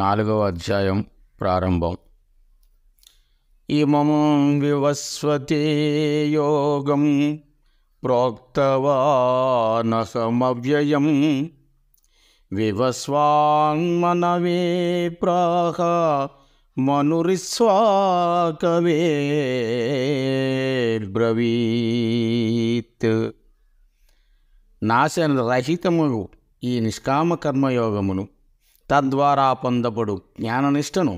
నాలుగవ అధ్యాయం ప్రారంభం ఇమం వివస్వతే యోగం ప్రోక్తవానసమవ్యయం వివస్వాన్మనవే ప్రాహ మనురిస్వాకవేర్బ్రవీత్ రహితము ఈ నిష్కామకర్మయోగమును తద్వారా పొందబడు జ్ఞాననిష్టను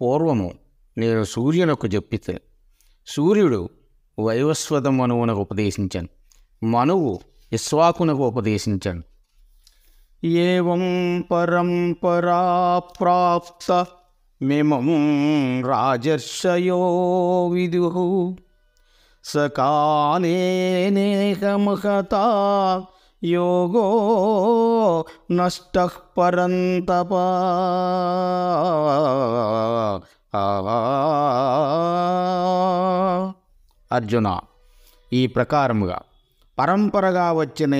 పూర్వము నేను సూర్యునకు చెప్పితే సూర్యుడు వైవస్వత మనువునకు ఉపదేశించాను మనువు ఇస్వాకునకు ఉపదేశించాను ఏం పరంపరా ప్రాప్త మిమం రాజర్షయో విదు సకానేనేహ మహతా యోగో నష్ట పరంత అర్జున ఈ ప్రకారముగా పరంపరగా వచ్చిన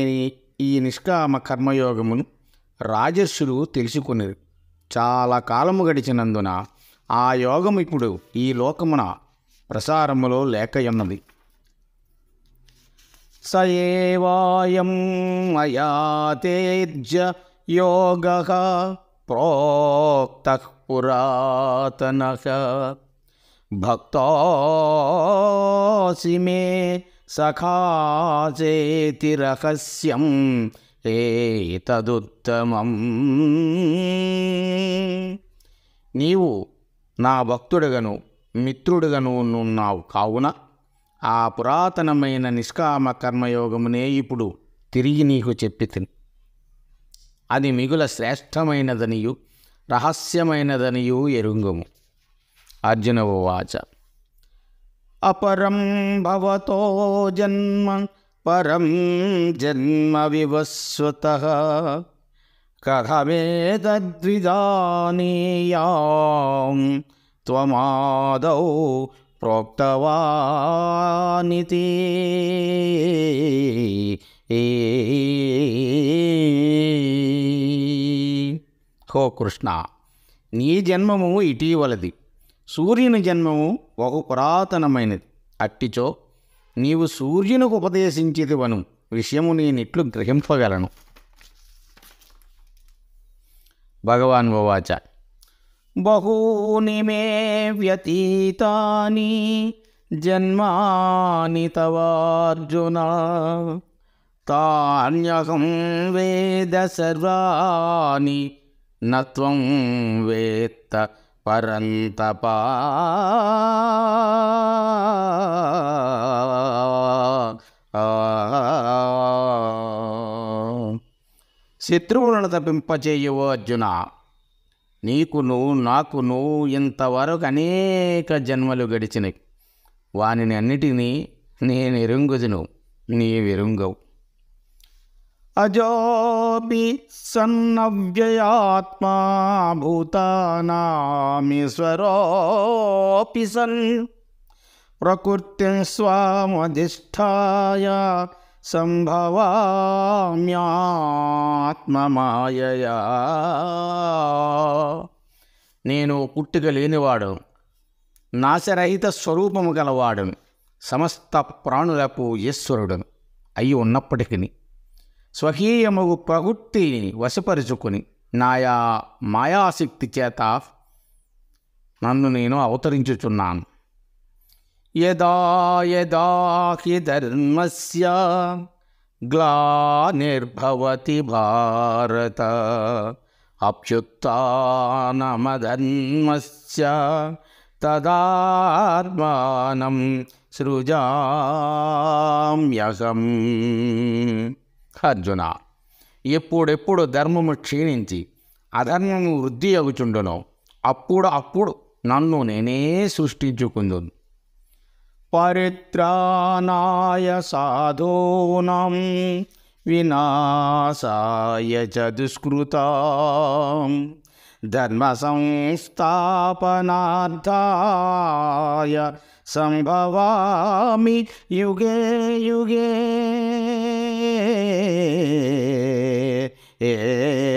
ఈ నిష్కామ కర్మయోగమును రాజస్సులు తెలుసుకునేది చాలా కాలము గడిచినందున ఆ యోగం ఇప్పుడు ఈ లోకమున ప్రసారములో లేకయున్నది సేవాయం మయాజ యోగ ప్రోక్త పురాతన భక్సి మే సఖాచేతి రహస్యం ఏతదుత్తమం నీవు నా భక్తుడుగను మిత్రుడుగను నున్నావు కావున ఆ పురాతనమైన నిష్కామ కర్మయోగమునే ఇప్పుడు తిరిగి నీకు చెప్పి అది మిగుల శ్రేష్టమైనదనియు రహస్యమైనదనియు ఎరుంగము అర్జున ఉవాచ అపరం భవతో జన్మ పరం జన్మ వివస్వత కథమేతద్విదానీయాం త్వమాదౌ ప్రోక్తవానితి హో కృష్ణ నీ జన్మము ఇటీవలది సూర్యుని జన్మము ఒక పురాతనమైనది అట్టిచో నీవు సూర్యునికి వను విషయము నేనిట్లు గ్రహింపగలను భగవాన్ వాచ बहूनि मे व्यतीतानि जन्मानि तवार्जुन तान्यहं वेद सर्वाणि न त्वं वेत्त परन्तपा శత్రువులను తప్పింపచేయువు అర్జున నీకు నువ్వు నాకు నువ్వు ఇంతవరకు అనేక జన్మలు గడిచినవి వాని అన్నిటినీ నేను నీ విరుంగవు అజోపి సన్నవ్యయాత్మా భూతానామీశ్వరోపి సన్ ప్రకృతి స్వామధిష్టాయా సంభవామ్యాత్మమాయయా నేను పుట్టుక లేనివాడు నాశరహిత స్వరూపము గలవాడు సమస్త ప్రాణులకు ఈశ్వరుడు అయి ఉన్నప్పటికీ స్వకీయము ప్రవృత్తి వశపరుచుకుని నాయా మాయాశక్తి చేత నన్ను నేను అవతరించుచున్నాను यदा यदा గ్లానిర్భవతి భారత ग्लानिर्भवति తదార్మానం अप्युत्थानमधर्मस्य సృజామ్యహం అర్జున ఎప్పుడెప్పుడు ధర్మము క్షీణించి అధర్మము వృద్ధి అగుచుండును అప్పుడు అప్పుడు నన్ను నేనే సృష్టించుకుందును परित्राणाय साधूनां विनाशाय च दुष्कृतां धर्मसंस्थापनार्थाय सम्भवामि युगे युगे ए, ए, ए,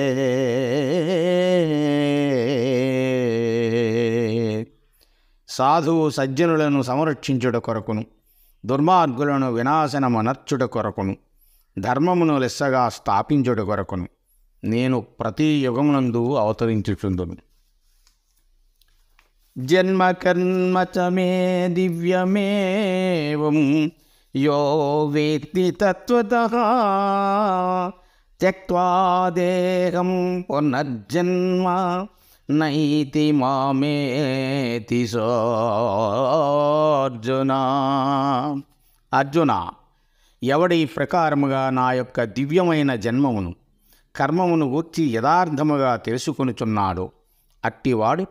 సాధువు సజ్జనులను సంరక్షించుట కొరకును దుర్మార్గులను వినాశనమనర్చుట కొరకును ధర్మమును లెస్సగా స్థాపించుట కొరకును నేను ప్రతి యుగమునందు అవతరించుచుందును జన్మ చ మే దివ్యమేవం యో వేత్తి తత్వత త్యక్వా దేహం పునర్జన్మ నైతి మామేతి సోర్జున అర్జున ఎవడి ప్రకారముగా నా యొక్క దివ్యమైన జన్మమును కర్మమును వచ్చి యథార్థముగా తెలుసుకొనుచున్నాడు అట్టివాడు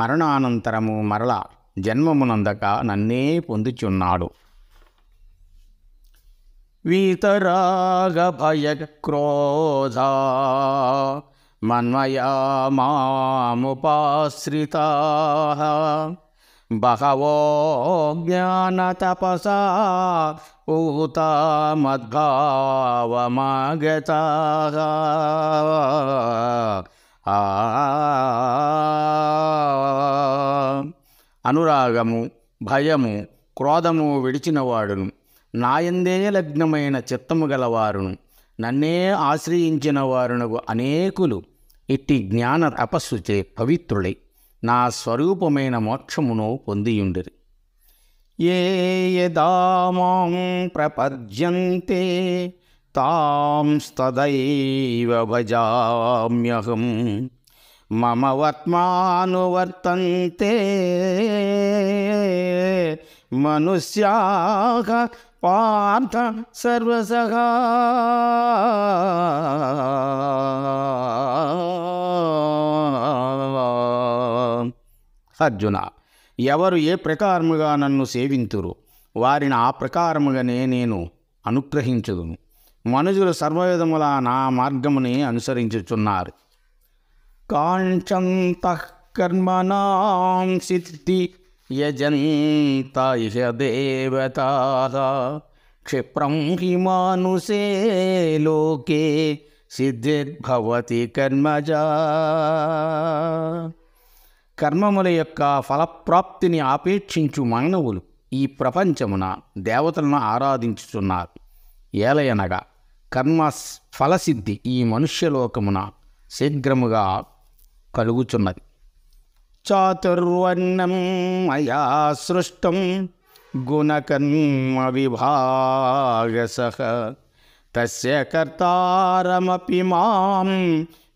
మరణానంతరము మరల జన్మమునందక నన్నే పొందుచున్నాడు వీతరాగ భయ క్రోధ మన్మయా मामुपाश्रिताः బహవో జ్ఞానతపస ఊత మద్భావమాగత అనురాగము భయము క్రోధము విడిచినవాడును నాయందే లగ్నమైన చిత్తము గలవారును నన్నే ఆశ్రయించిన వారునకు అనేకులు ఇట్టి జ్ఞాన తపస్సుచే పవిత్రులై నా స్వరూపమైన మోక్షమును పొందియుండిరి ఏ యదా మాం ప్రపద్యంతే తాంస్తదైవ భజామ్యహం మమ వర్త్మానువర్తంతే మనుష్యాహ పార్థ సర్వసహా అర్జున ఎవరు ఏ ప్రకారముగా నన్ను సేవింతురు వారిని ఆ ప్రకారముగానే నేను అనుగ్రహించదును మనుజులు సర్వవిధముల నా మార్గముని అనుసరించుచున్నారు కాంచంత కర్మణాం సిద్ధి యజంత ఇహ క్షిప్రం హి మానుసే లోకే సిద్ధిర్భవతి కర్మజ కర్మముల యొక్క ఫలప్రాప్తిని ఆపేక్షించు మానవులు ఈ ప్రపంచమున దేవతలను ఆరాధించుతున్నారు ఏలయనగా కర్మ ఫలసిద్ధి ఈ మనుష్యలోకమున శీఘ్రముగా కలుగుచున్నది చాతుర్వర్ణం మయా సృష్టం गुणकर्मविभागसः तस्य कर्तारमपि मां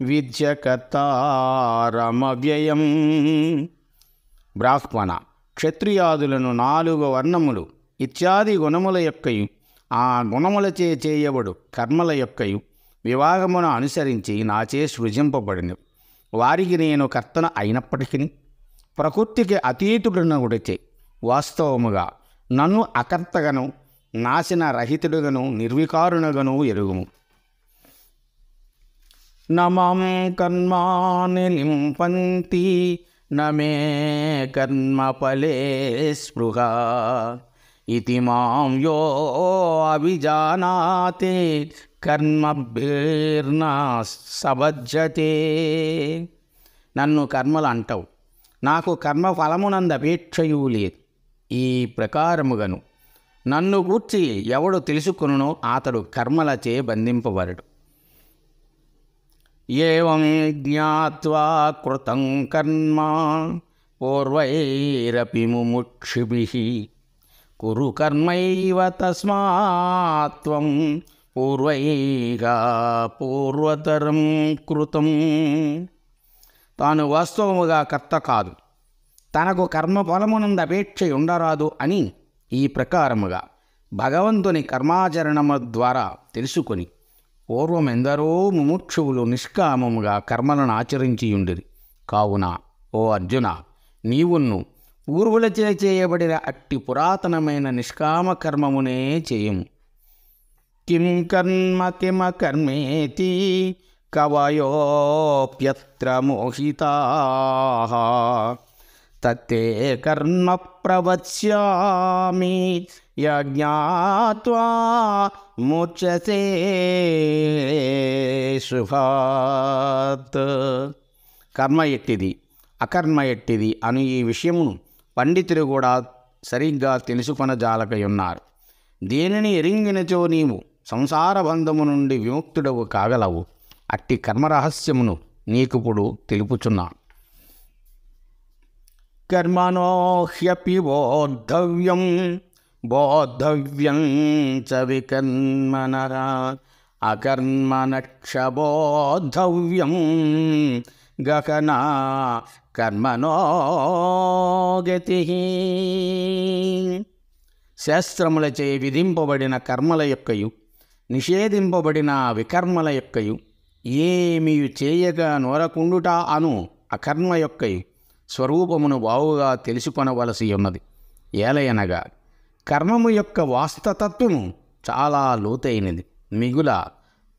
విద్యకతారమవ్యయం బ్రాహ్మణ క్షత్రియాదులను నాలుగు వర్ణములు ఇత్యాది గుణముల యొక్కయు ఆ గుణములచే చేయబడు కర్మల యొక్కయు వివాహమును అనుసరించి నాచే సృజింపబడిన వారికి నేను కర్తన అయినప్పటికీ ప్రకృతికి అతీతుడునగుడిచి వాస్తవముగా నన్ను అకర్తగను నాశన రహితుడుగను నిర్వికారునగను ఎరుగుము నమం కర్మాని నమే నమే ఫలే స్పృహ ఇది మాం యో అభిజానాతే కర్మభిర్న సబజ్జతే నన్ను కర్మలు అంటావు నాకు కర్మ ఫలమునందపేక్షయూ లేదు ఈ ప్రకారముగను నన్ను గూర్చి ఎవడు తెలుసుకును అతడు కర్మలచే బంధింపబడడు ఏం జ్ఞావా కృతం కర్మ పూర్వైరపి ముముక్షిభి కురు కర్మైవ తస్మాత్వం పూర్వైగా పూర్వతరం కృతం తాను వాస్తవముగా కర్త కాదు తనకు అపేక్ష ఉండరాదు అని ఈ ప్రకారముగా భగవంతుని కర్మాచరణము ద్వారా తెలుసుకొని పూర్వం ఎందరో ముముక్షువులు నిష్కామముగా కర్మలను ఆచరించియుండిరి కావున ఓ అర్జున నీవున్ను పూర్వులచే చేయబడిన అట్టి పురాతనమైన నిష్కామ కర్మమునే చేయము కిం కర్మ కిమ కర్మేతి కవయోప్యత్ర మోహితా తత్తే కర్మ ప్రవచ్యామి యజ్ఞా ముచ్చసే శుభాత్ కర్మ ఎట్టిది అకర్మ ఎట్టిది అని ఈ విషయమును పండితులు కూడా సరిగ్గా తెలుసుకొనజాలకై ఉన్నారు దీనిని ఎరింగినచో నీవు సంసార బంధము నుండి విముక్తుడవు కాగలవు అట్టి కర్మరహస్యమును నీకుప్పుడు తెలుపుచున్నా కర్మనోహ్యపి బోద్ధవ్యం బోద్ధవ్యం చ వికర్మణ అకర్మణక్షబోద్ధవ్యం గగనా కర్మనోగతి శాస్త్రములచే విధింపబడిన కర్మల యొక్కయు నిషేధింపబడిన వికర్మల యొక్కయు ఏమీ చేయక నోరకుండుట అను అకర్మ యొక్క స్వరూపమును బావుగా తెలుసుకొనవలసి ఉన్నది ఏలయనగా కర్మము యొక్క వాస్తతత్వము చాలా లోతైనది మిగుల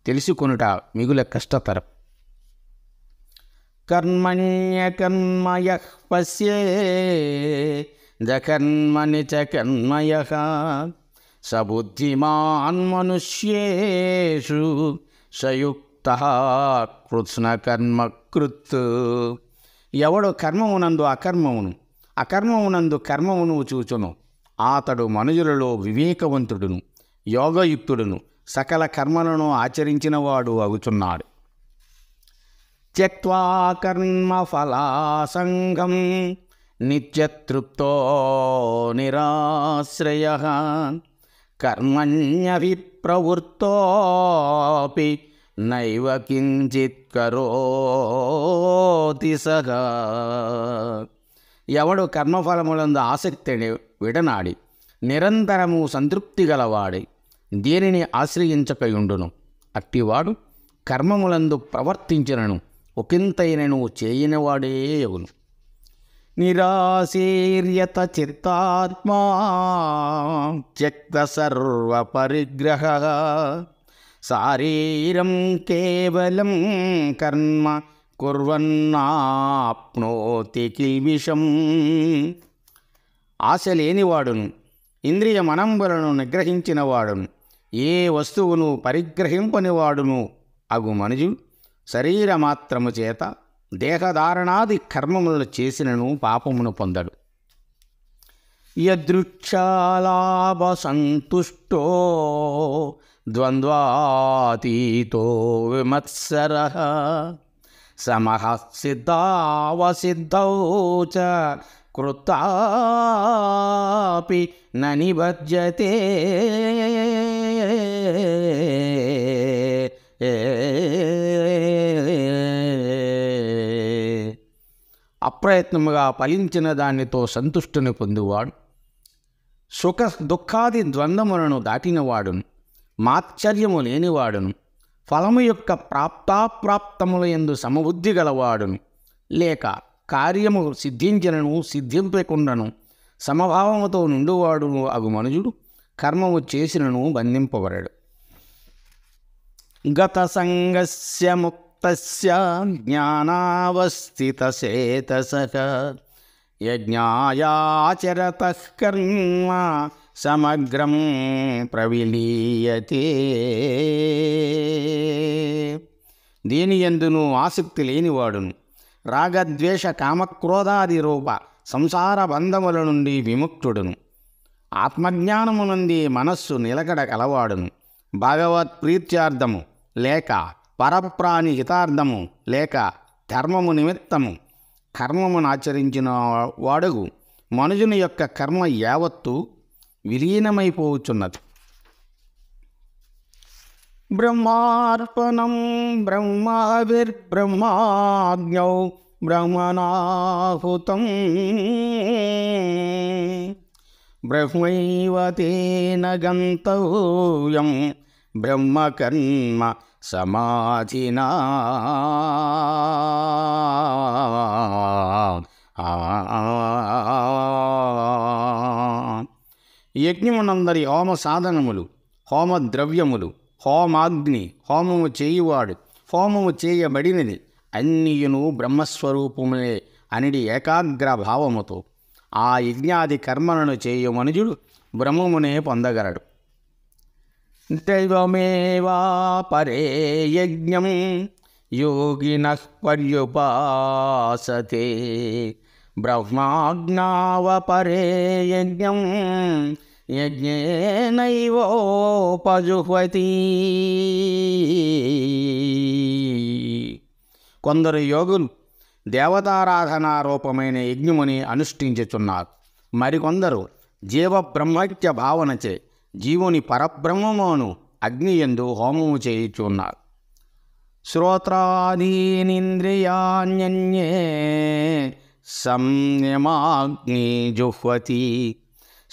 తెలుసుకొనుట మిగుల కష్టతరం కర్మణ్యకర్మయ పశ్యే జకర్మణి చ కర్మయ సబుద్ధిమాన్ మనుష్యేషు సయుక్ ప్రవృత్త కృష్ణ కృత్ ఎవడు కర్మమునందు అకర్మమును అకర్మమునందు కర్మమును చూచును అతడు మనుజులలో వివేకవంతుడును యోగయుక్తుడును సకల కర్మలను ఆచరించినవాడు అగుచున్నాడు త్యక్వా ఫలాసంగం నిత్యతృప్తో నిరాశ్రయ కర్మణ్యభిప్రవృత్తోపి నైవ కించిత్ కరోతి సగా ఎవడు కర్మఫలములందు ఆసక్తిని విడనాడి నిరంతరము సంతృప్తి గలవాడి దేనిని ఆశ్రయించకయుండును అట్టివాడు కర్మములందు ప్రవర్తించినను ఒకంతైనను చేయనివాడే ఎవును నిరాశీర్యత చిత్తాత్మా త్యక్త సర్వ పరిగ్రహ శారీరం కేవలం కర్మ కుర్వన్నాప్నోతి కిల్విషం ఆశ లేనివాడును ఇంద్రియ మనంబులను నిగ్రహించినవాడును ఏ వస్తువును పరిగ్రహింపనివాడును అగు మనుజు శరీరమాత్రము చేత దేహధారణాది కర్మములను చేసినను పాపమును పొందడు యదృక్షాలాభ సంతుష్టో ద్వంద్వాతీతో విమత్సర సమహ సిద్ధావసిద్ధౌ చ కృతాపి అప్రయత్నముగా ఫలించిన దానితో సంతుష్టిని పొందువాడు సుఖ దుఃఖాది ద్వంద్వములను దాటినవాడును మాత్సర్యము లేనివాడును ఫలము యొక్క ప్రాప్తాప్రాప్తముల ఎందు సమబుద్ధి గలవాడును లేక కార్యము సిద్ధించినను సిద్ధింపకుండను సమభావముతో నుండువాడును అగు మనుజుడు కర్మము చేసినను బంధింపబడడు గత సంగస్య ముక్త జ్ఞానావస్థిత చేతస యజ్ఞాయాచరత కర్మ సమగ్రం ప్రవిలీయతే దీని ఎందును ఆసక్తి లేనివాడును రాగద్వేష కామక్రోధాది రూప సంసార బంధముల నుండి విముక్తుడును ఆత్మజ్ఞానము నుండి మనస్సు నిలకడ కలవాడును భగవత్ ప్రీత్యార్థము లేక పరప్రాణి హితార్థము లేక ధర్మము నిమిత్తము కర్మమును ఆచరించిన వాడుగు మనుజుని యొక్క కర్మ యావత్తు విలీనమైపోవచ్చున్నది బ్రహ్మార్పణం బ్రహ్మావిర్బ్రహ్మాజ్ఞౌ బ్రహ్మణాహుతం బ్రహ్మైవ తేన గంతవ్యం బ్రహ్మకర్మ సమాధినా ఆ యజ్ఞమునందరి హోమ సాధనములు హోమ ద్రవ్యములు హోమాగ్ని హోమము చేయువాడు హోమము చేయబడినది అన్నియును బ్రహ్మస్వరూపములే అనిడి ఏకాగ్ర భావముతో ఆ యజ్ఞాది కర్మలను చేయు మనుజుడు బ్రహ్మమునే పొందగలడు దైవమేవా పరే యజ్ఞం యోగి పర్యుపాసతే బ్రహ్మాజ్ఞావ పరే యజ్ఞం యజ్ఞేనైవోపజుహ్వతి కొందరు యోగులు దేవతారాధనా రూపమైన యజ్ఞముని అనుష్ఠించుచున్నారు మరికొందరు జీవ బ్రహ్మత్య భావనచే జీవుని పరబ్రహ్మమును అగ్నియందు హోమము చేయుచున్నారు శ్రోత్రాదీనింద్రియాణ్యన్యే సంయమాగ్ని జుహ్వతి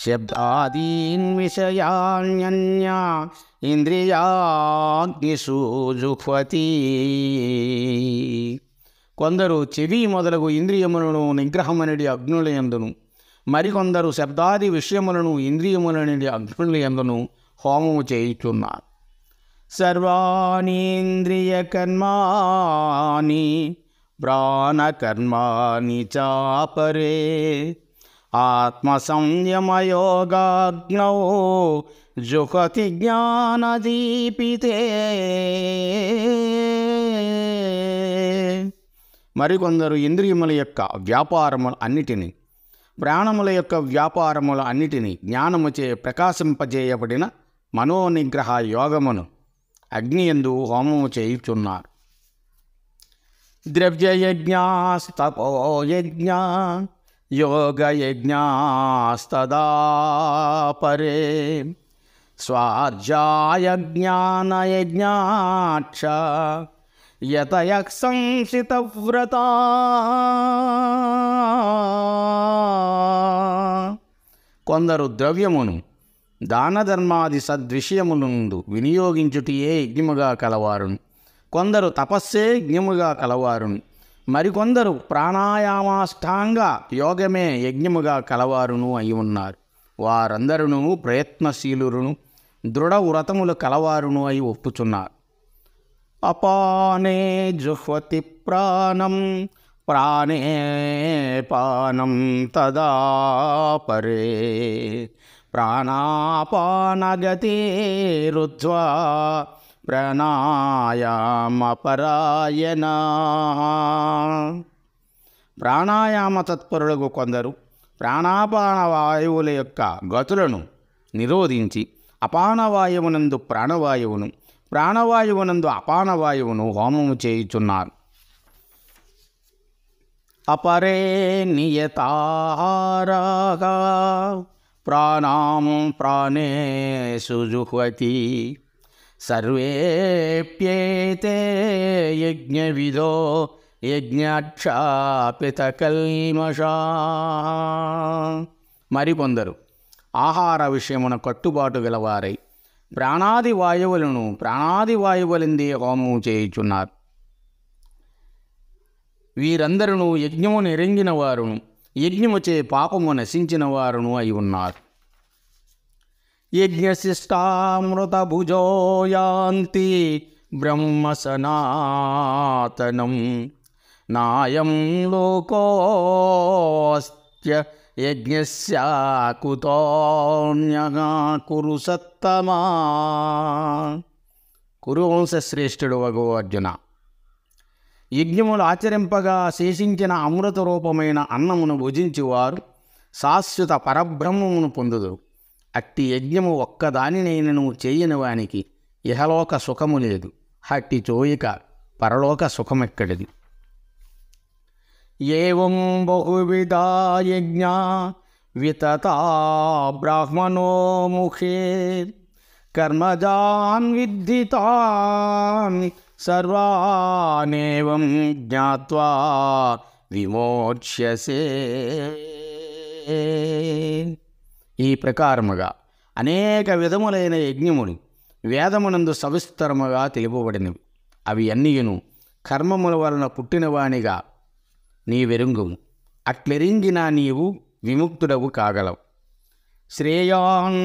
శబ్దాదీన్ విషయాన్యన్యా ఇంద్రియాగ్నిషు కొందరు చెవి మొదలగు ఇంద్రియములను నిగ్రహమనడి అగ్నుల ఎందును మరికొందరు శబ్దాది విషయములను ఇంద్రియములనడి అగ్నుల హోమము చేయుచున్నారు కర్మాణి ప్రాణకర్మాణి చాపరే आत्मसंयमयोगाग्नौ జుహతి ज्ञानदीपिते మరికొందరు ఇంద్రియముల యొక్క వ్యాపారముల అన్నిటినీ ప్రాణముల యొక్క వ్యాపారముల అన్నిటినీ జ్ఞానముచే ప్రకాశింపజేయబడిన మనోనిగ్రహ యోగమును అగ్నియందు హోమము చేయుచున్నారు ద్రవ్యయజ్ఞాస్తపోయజ్ఞ योगयज्ञास्तदा స్వార్జాయ स्वार्जायज्ञानयज्ञाक्ष यतयः संशितव्रता కొందరు ద్రవ్యమును దానధర్మాది సద్విషయములందు వినియోగించుటియే యజ్ఞముగా కలవారును కొందరు తపస్సే యజ్ఞముగా కలవారును మరికొందరు ప్రాణాయామాష్టాంగ యోగమే యజ్ఞముగా కలవారును అయి ఉన్నారు వారందరును ప్రయత్నశీలురును దృఢ వ్రతములు కలవారును అయి ఒప్పుచున్నారు అపానే జుహ్వతి ప్రాణం ప్రాణే పానం తదా పరే ప్రాణాపానగతే ప్రాణాయామపరాయణ ప్రాణాయామ తత్పరులకు కొందరు ప్రాణాపాన వాయువుల యొక్క గతులను నిరోధించి అపానవాయువునందు ప్రాణవాయువును ప్రాణవాయువునందు అపానవాయువును హోమము చేయుచున్నారు అపరే నియతారాగా ప్రాణాం ప్రాణే జుహ్వతి సర్వేప్యేతే యజ్ఞవిదో యజ్ఞాక్షాపితకల్మషా మరికొందరు ఆహార విషయమున కట్టుబాటు గలవారై ప్రాణాది వాయువులను ప్రాణాది వాయువులందే హోమము చేయుచున్నారు వీరందరూ యజ్ఞము నిరంగిన వారును యజ్ఞముచే పాపము నశించిన వారును అయి ఉన్నారు యజ్ఞశిష్టామృతభుజో యాంతి బ్రహ్మ సనాతనం నాయం లోకోస్త్య యజ్ఞశాకుతోన్యగా కురు సత్తమా కురువంశశ్రేష్ఠుడు వగు అర్జున యజ్ఞములు ఆచరింపగా శేషించిన అమృత రూపమైన అన్నమును భుజించి వారు శాశ్వత పరబ్రహ్మమును పొందుదురు అట్టి యజ్ఞము ఒక్కదానినైనను చేయని వానికి ఇహలోక సుఖము లేదు అట్టి చోయిక పరలోక సుఖమెక్కడిది ఏం బహువిధ యజ్ఞ వితతా బ్రాహ్మణో ముఖే కర్మజాన్ విద్ధితాన్ సర్వానేవం జ్ఞావా విమోక్ష్యసే ఈ ప్రకారముగా అనేక విధములైన యజ్ఞములు వేదమునందు సవిస్తరముగా తెలుపబడినవి అవి అన్నియును కర్మముల వలన పుట్టినవానిగా నీవెరుంగుము అట్లెరింగిన నీవు విముక్తుడవు కాగలవు శ్రేయాన్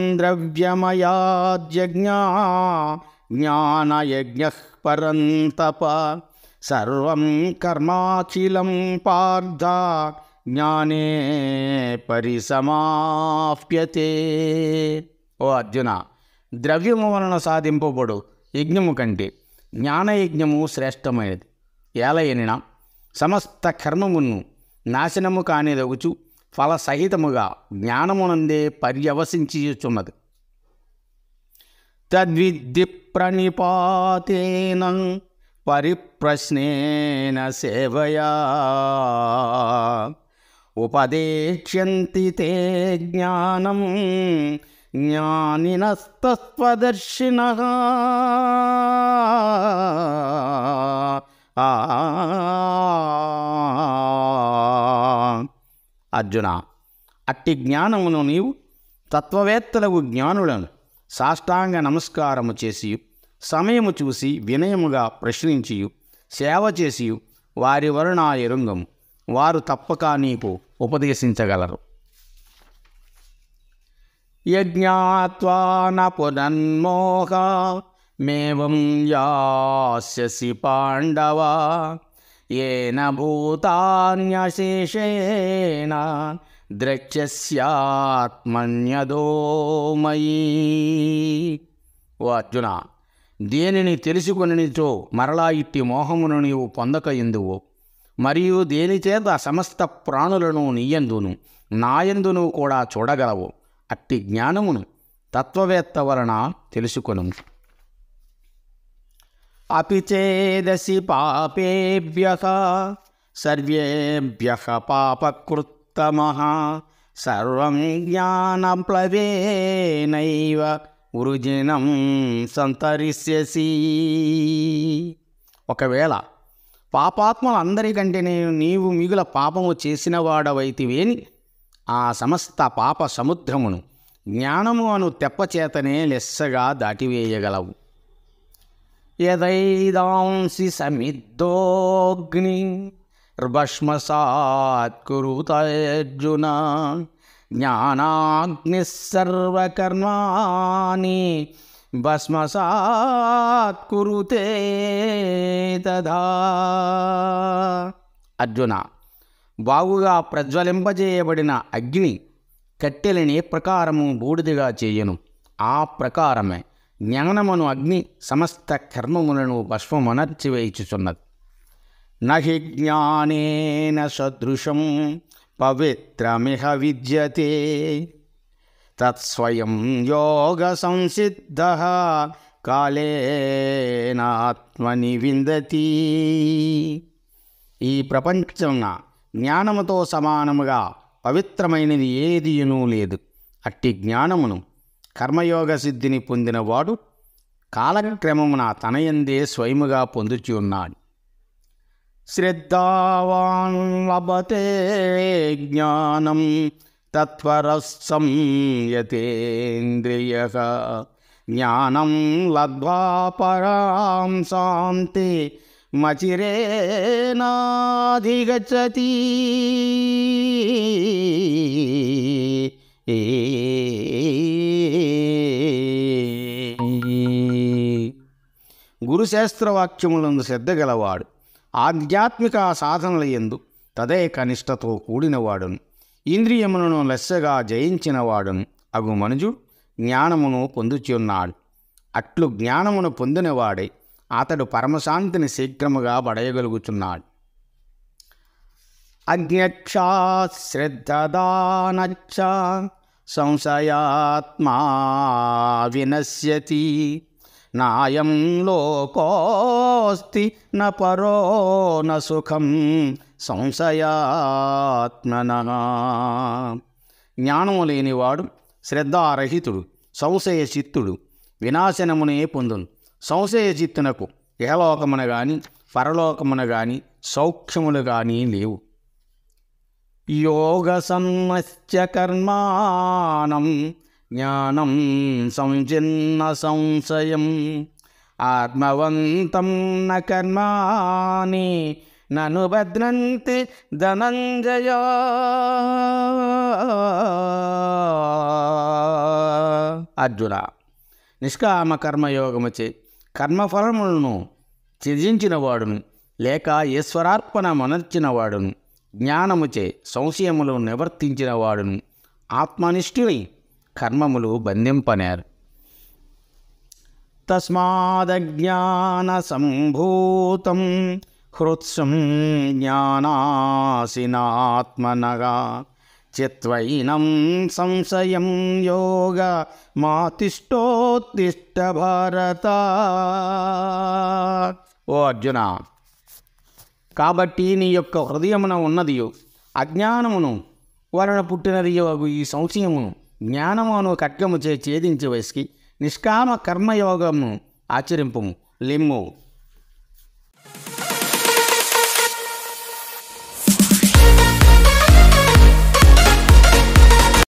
జ్ఞానయజ్ఞ పరంతప సర్వం కర్మాచిలం పార్థ జ్ఞానే పరిసమాప్యతే ఓ అర్జున ద్రవ్యము వలన సాధింపబడు యజ్ఞము కంటే జ్ఞానయజ్ఞము శ్రేష్టమైనది ఏలయనిన సమస్త కర్మమును నాశనము కానిదగుచు సహితముగా జ్ఞానమునందే పర్యవసించుచున్నది తద్విద్ది ప్రణిపాతేన పరిప్రశ్నేన సేవయా ఉపదేక్ష్యంతి తే జ్ఞానం జ్ఞానినస్తత్వదర్శిన అర్జున అట్టి జ్ఞానమును నీవు తత్వవేత్తలకు జ్ఞానులను సాష్టాంగ నమస్కారము చేసి సమయము చూసి వినయముగా ప్రశ్నించియు సేవ చేసి వారి వలన ఎరుంగము వారు తప్పక నీకు ఉపదేశించగలరు యజ్ఞాత్వాన పునన్మోహ మేవం యాస్యసి పాండవ ఏన భూతాన్యశేషేణ ద్రక్ష్యాత్మన్యదో మయీ ఓ అర్జున దేనిని తెలుసుకునిచో మరలా ఇట్టి మోహమును నీవు పొందక ఎందువు మరియు దేనిచేత సమస్త ప్రాణులను నీయందును నాయందును కూడా చూడగలవు అట్టి జ్ఞానమును తత్వవేత్త వలన తెలుసుకొను అపిచేదసి పాపేభ్య సర్వేభ్య పాపకృత్తమ సర్వం జ్ఞానప్లవేనైవ వృజినం సంతరిష్యసి ఒకవేళ పాపాత్మలందరికంటే నేను నీవు మిగుల పాపము చేసిన వాడవైతివేని ఆ సమస్త పాప సముద్రమును జ్ఞానము అను తెప్పచేతనే లెస్సగా దాటివేయగలవు యదైదాంసి సమిద్దోగ్ని జ్ఞానాగ్ని సర్వకర్మాని భస్మసాత్ తదా అర్జున బాగుగా ప్రజ్వలింపజేయబడిన అగ్ని కట్టెలని ప్రకారము బూడిదిగా చేయను ఆ ప్రకారమే జ్ఞానమును అగ్ని సమస్త కర్మములను భస్మమనర్చివేయిచుచున్నది నహి జ్ఞానేన సదృశం పవిత్రమిహ విద్యతే తత్స్వయం యోగ సంసిద్ధ కాలేనాత్మని విందతి ఈ ప్రపంచం జ్ఞానముతో సమానముగా పవిత్రమైనది ఏదియునూ లేదు అట్టి జ్ఞానమును కర్మయోగ సిద్ధిని పొందినవాడు కాలక్రమమున తనయందే స్వయముగా పొందుచి ఉన్నాడు శ్రద్ధావాన్ లభతే జ్ఞానం తత్వరస్సం యతేంద్రియ జ్ఞానం లబ్ధ్వా పరాం శాంతి మచిరేనాధిగచ్చతి గురుశాస్త్రవాక్యములను శ్రద్ధ గలవాడు ఆధ్యాత్మిక సాధనల ఎందు తదే కనిష్టతో కూడినవాడును ఇంద్రియములను లెస్సగా జయించినవాడు అగు మనుజు జ్ఞానమును పొందుచున్నాడు అట్లు జ్ఞానమును పొందినవాడే అతడు పరమశాంతిని శీఘ్రముగా పడయగలుగుతున్నాడు అజ్ఞక్షా శ్రద్ధదానక్ష సంశయాత్మా వినశ్యతి నాయం లోకోస్తి న పరో న సుఖం సంశయాత్మన జ్ఞానము లేనివాడు శ్రద్ధారహితుడు సంశయచిత్తుడు వినాశనమునే పొందును సంశయచిత్తునకు ఏలోకమున గాని పరలోకమున గాని సౌఖ్యములు గాని లేవు యోగ సన్మస్య కర్మాణం జ్ఞానం సంజిన్న సంశయం ఆత్మవంతం న కర్మాని నను భద్రంతి ధనంజయ అర్జున నిష్కామ కర్మయోగముచే కర్మఫలములను త్యజించిన వాడును లేక ఈశ్వరార్పణ మనర్చిన వాడును జ్ఞానముచే సంశయములను నివర్తించిన వాడును ఆత్మనిష్ఠుని కర్మములు బంధింపనేరు సంభూతం హృత్సం జ్ఞానాసినాత్మనగా చిత్వైనం సంశయం యోగ మాతిష్టోత్తిష్ట భారత ఓ అర్జున కాబట్టి నీ యొక్క హృదయమున ఉన్నది అజ్ఞానమును వలన పుట్టినది ఈ సంశయమును జ్ఞానమును చే ఛేదించి వయసుకి నిష్కామ కర్మయోగము ఆచరింపము లిమ్ము